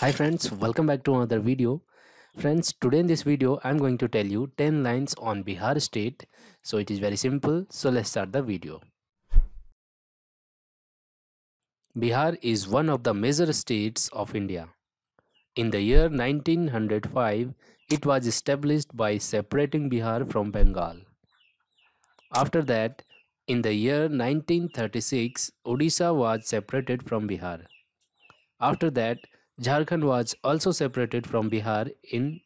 Hi friends, welcome back to another video. Friends, today in this video, I'm going to tell you 10 lines on Bihar state. So it is very simple. So let's start the video. Bihar is one of the major states of India. In the year 1905, it was established by separating Bihar from Bengal. After that, in the year 1936, Odisha was separated from Bihar. After that, Jharkhand was also separated from Bihar in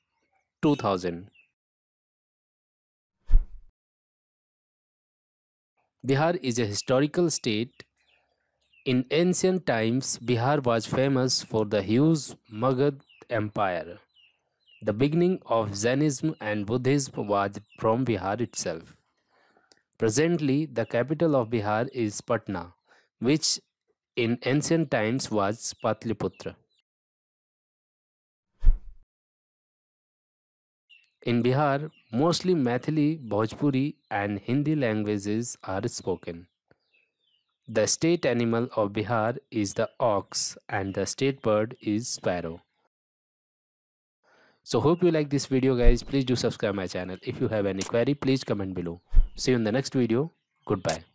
2000. Bihar is a historical state. In ancient times, Bihar was famous for the huge Magad Empire. The beginning of Jainism and Buddhism was from Bihar itself. Presently, the capital of Bihar is Patna, which in ancient times was Patliputra. In Bihar, mostly Mathili, Bhojpuri, and Hindi languages are spoken. The state animal of Bihar is the ox, and the state bird is sparrow. So hope you like this video guys. Please do subscribe my channel. If you have any query, please comment below. See you in the next video. Goodbye.